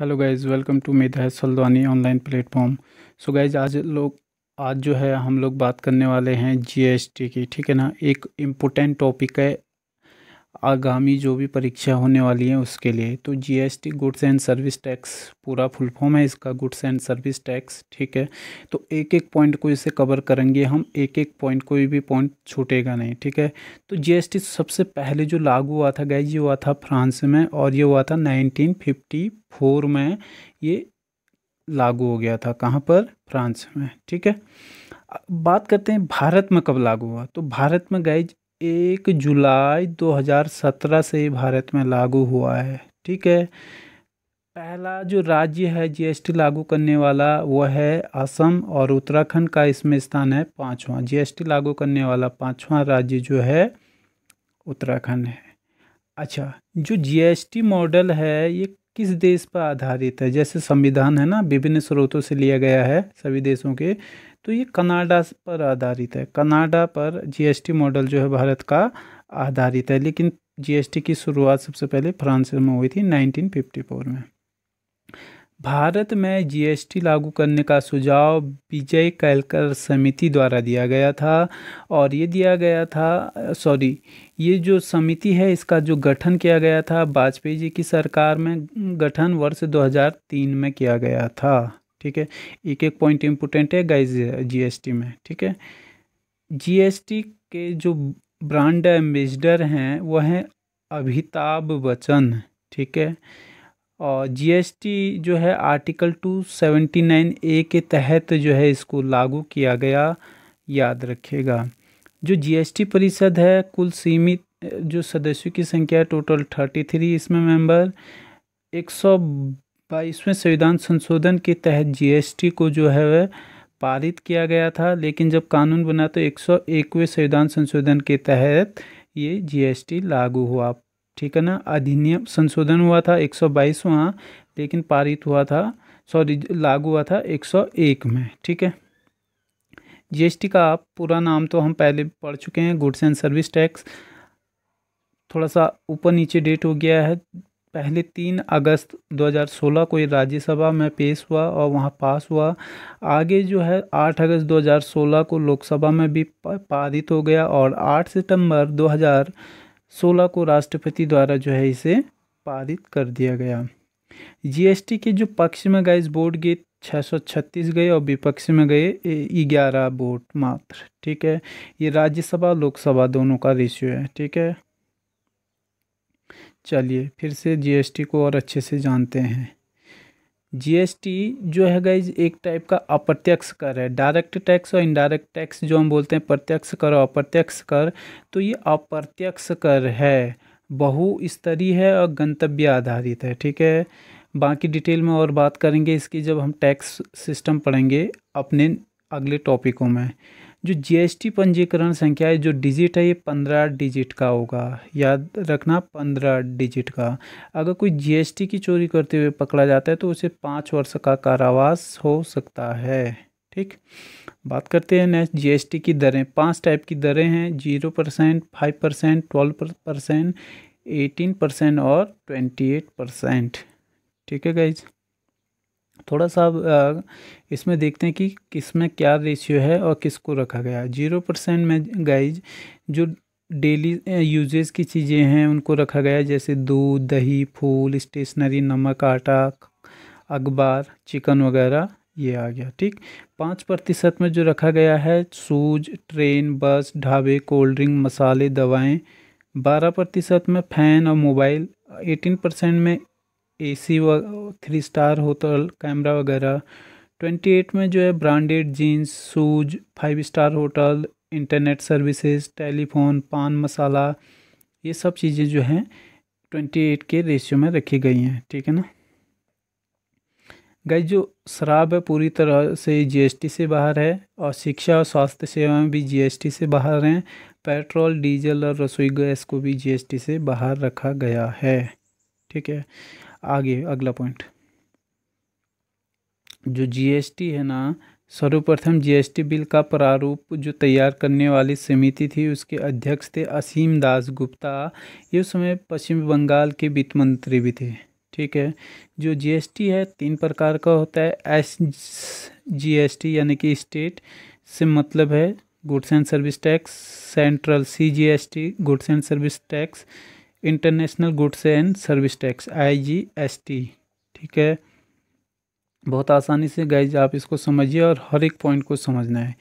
hello guys welcome to Medha Saldani online platform so guys आज लोग आज जो है हम लोग बात करने वाले हैं जीएसटी की ठीक है ना एक इम्पोर्टेंट टॉपिक है आगामी जो भी परीक्षा होने वाली है उसके लिए तो GST goods and service tax पूरा फुल फॉर्म है इसका गुड्स एंड सर्विस टैक्स ठीक है तो एक एक पॉइंट को इसे कवर करेंगे हम एक एक पॉइंट कोई भी पॉइंट छूटेगा नहीं ठीक है तो जीएसटी सबसे पहले जो लागू हुआ था गैज ये हुआ था फ्रांस में और ये हुआ था नाइनटीन में ये लागू हो गया था कहाँ पर फ्रांस में ठीक है बात करते हैं भारत में कब लागू हुआ तो भारत में गैज एक जुलाई 2017 से भारत में लागू हुआ है ठीक है पहला जो राज्य है जीएसटी लागू करने वाला वह है असम और उत्तराखंड का इसमें स्थान है पाँचवा जीएसटी लागू करने वाला पाँचवा राज्य जो है उत्तराखंड है अच्छा जो जीएसटी मॉडल है ये किस देश पर आधारित है जैसे संविधान है ना विभिन्न स्रोतों से लिया गया है सभी देशों के तो ये कनाडा पर आधारित है कनाडा पर जीएसटी मॉडल जो है भारत का आधारित है लेकिन जीएसटी की शुरुआत सबसे पहले फ्रांस में हुई थी 1954 में भारत में जीएसटी लागू करने का सुझाव विजय कैलकर समिति द्वारा दिया गया था और ये दिया गया था सॉरी ये जो समिति है इसका जो गठन किया गया था वाजपेयी जी की सरकार में गठन वर्ष 2003 में किया गया था ठीक है एक एक पॉइंट इम्पोर्टेंट है गाइज जीएसटी में ठीक है जीएसटी के जो ब्रांड एम्बेसडर हैं वह हैं अभिताभ बच्चन ठीक है और जीएसटी जो है आर्टिकल 279 ए के तहत जो है इसको लागू किया गया याद रखेगा जो जीएसटी परिषद है कुल सीमित जो सदस्यों की संख्या टोटल थर्टी थ्री इसमें मेंबर एक सौ बाईसवें संविधान संशोधन के तहत जीएसटी को जो है वह पारित किया गया था लेकिन जब कानून बना तो एक सौ एकवें संविधान संशोधन के तहत ये जीएसटी लागू हुआ ठीक है ना अधिनियम संशोधन हुआ था एक सौ बाईसवां लेकिन पारित हुआ था सॉरी लागू हुआ था एक सौ एक में ठीक है जीएसटी का पूरा नाम तो हम पहले पढ़ चुके हैं गुड्स एंड सर्विस टैक्स थोड़ा सा ऊपर नीचे डेट हो गया है पहले तीन अगस्त 2016 को ये राज्यसभा में पेश हुआ और वहाँ पास हुआ आगे जो है 8 अगस्त 2016 को लोकसभा में भी पारित हो गया और 8 सितंबर 2016 को राष्ट्रपति द्वारा जो है इसे पारित कर दिया गया जीएसटी के जो पक्ष में गए इस बोर्ड गए 636 गए और विपक्ष में गए ग्यारह वोट मात्र ठीक है ये राज्यसभा लोकसभा दोनों का रेशियो है ठीक है चलिए फिर से जीएसटी को और अच्छे से जानते हैं जीएसटी जो है गाइज एक टाइप का अप्रत्यक्ष कर है डायरेक्ट टैक्स और इनडायरेक्ट टैक्स जो हम बोलते हैं प्रत्यक्ष कर और अप्रत्यक्ष कर तो ये अप्रत्यक्ष कर है बहुस्तरीय है और गंतव्य आधारित है ठीक है बाकी डिटेल में और बात करेंगे इसकी जब हम टैक्स सिस्टम पढ़ेंगे अपने अगले टॉपिकों में जो जीएसटी पंजीकरण संख्या है जो डिजिट है ये पंद्रह डिजिट का होगा याद रखना पंद्रह डिजिट का अगर कोई जीएसटी की चोरी करते हुए पकड़ा जाता है तो उसे पाँच वर्ष का कारावास हो सकता है ठीक बात करते हैं नेक्स्ट जीएसटी की दरें पांच टाइप की दरें हैं zero percent five percent twelve percent eighteen percent और ट्वेंटी एट परसेंट ठीक है गाइज थोड़ा सा इसमें देखते हैं कि किस में क्या रेशियो है और किसको रखा गया है जीरो परसेंट में गाइज जो डेली यूजेस की चीज़ें हैं उनको रखा गया है जैसे दूध दही फूल स्टेशनरी नमक आटा अखबार चिकन वगैरह ये आ गया ठीक पाँच प्रतिशत में जो रखा गया है शूज ट्रेन बस ढाबे कोल्ड ड्रिंक मसाले दवाएं बारह प्रतिशत में फ़ैन और मोबाइल एटीन परसेंट में ए सी व थ्री स्टार होटल कैमरा वगैरह ट्वेंटी एट में जो है branded jeans shoes five star hotel internet services telephone paan masala ये सब चीज़ें जो हैं ट्वेंटी एट के रेशियो में रखी गई हैं ठीक है ना गई जो शराब है पूरी तरह से जीएसटी से बाहर है और शिक्षा और स्वास्थ्य सेवाएं भी जीएसटी से बाहर हैं पेट्रोल डीजल और रसोई गैस को भी जीएसटी से बाहर रखा गया है ठीक है आगे अगला पॉइंट जो जीएसटी है ना सर्वप्रथम जीएसटी बिल का प्रारूप जो तैयार करने वाली समिति थी उसके अध्यक्ष थे असीम दास गुप्ता ये उस समय पश्चिम बंगाल के वित्त मंत्री भी थे ठीक है जो जीएसटी है तीन प्रकार का होता है एस जीएसटी यानी कि स्टेट से मतलब है goods and service tax central C G S T goods and service tax international goods and service tax IGST ठीक है बहुत आसानी से गाइज आप इसको समझिए और हर एक पॉइंट को समझना है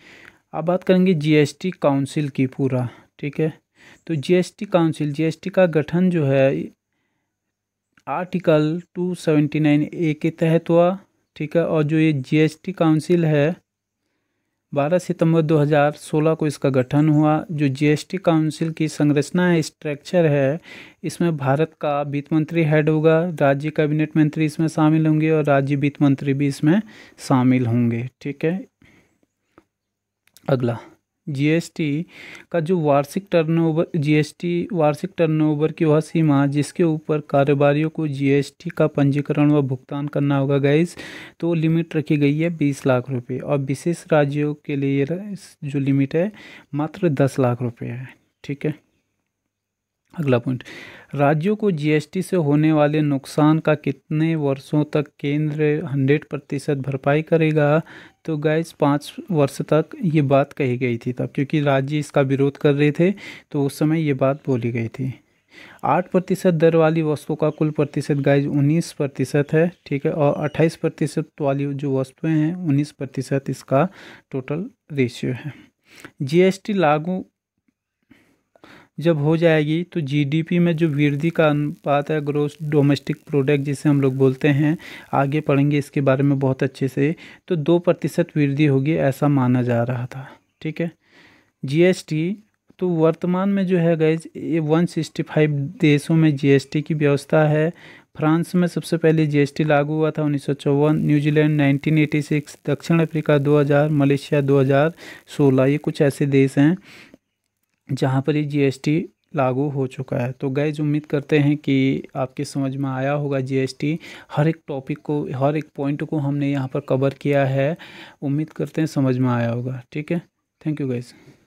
अब बात करेंगे जीएसटी काउंसिल की पूरा ठीक है तो जीएसटी काउंसिल जीएसटी का गठन जो है article two seventy nine A के तहत हुआ ठीक है और जो ये जीएसटी काउंसिल है 12 सितंबर 2016 को इसका गठन हुआ जो जीएसटी काउंसिल की संरचना है स्ट्रक्चर है इसमें भारत का वित्त मंत्री हेड होगा राज्य कैबिनेट मंत्री इसमें शामिल होंगे और राज्य वित्त मंत्री भी इसमें शामिल होंगे ठीक है अगला जीएसटी का जो वार्षिक टर्नओवर जीएसटी वार्षिक टर्नओवर की वह सीमा जिसके ऊपर कारोबारियों को जीएसटी का पंजीकरण व भुगतान करना होगा गैस तो लिमिट रखी गई है बीस लाख रुपए और विशेष राज्यों के लिए जो लिमिट है मात्र दस लाख रुपए है ठीक है अगला पॉइंट राज्यों को जीएसटी से होने वाले नुकसान का कितने वर्षों तक केंद्र 100 प्रतिशत भरपाई करेगा तो गैस पाँच वर्ष तक ये बात कही गई थी तब क्योंकि राज्य इसका विरोध कर रहे थे तो उस समय ये बात बोली गई थी आठ प्रतिशत दर वाली वस्तुओं का कुल प्रतिशत गैस उन्नीस प्रतिशत है ठीक है और अट्ठाईस प्रतिशत वाली जो वस्तुएँ हैं उन्नीस प्रतिशत इसका टोटल रेशियो है जीएसटी लागू जब हो जाएगी तो जीडीपी में जो वृद्धि का अनुपात है ग्रोस डोमेस्टिक प्रोडक्ट जिसे हम लोग बोलते हैं आगे पढ़ेंगे इसके बारे में बहुत अच्छे से तो दो प्रतिशत वृद्धि होगी ऐसा माना जा रहा था ठीक है जीएसटी तो वर्तमान में जो है गैज ये वन सिक्सटी फाइव देशों में जीएसटी की व्यवस्था है फ्रांस में सबसे पहले जीएसटी लागू हुआ था उन्नीस न्यूजीलैंड 1986 दक्षिण अफ्रीका 2000 मलेशिया 2016 ये कुछ ऐसे देश हैं जहाँ पर ये जीएसटी लागू हो चुका है तो गैज उम्मीद करते हैं कि आपके समझ में आया होगा जीएसटी हर एक टॉपिक को हर एक पॉइंट को हमने यहाँ पर कवर किया है उम्मीद करते हैं समझ में आया होगा ठीक है थैंक यू गैज़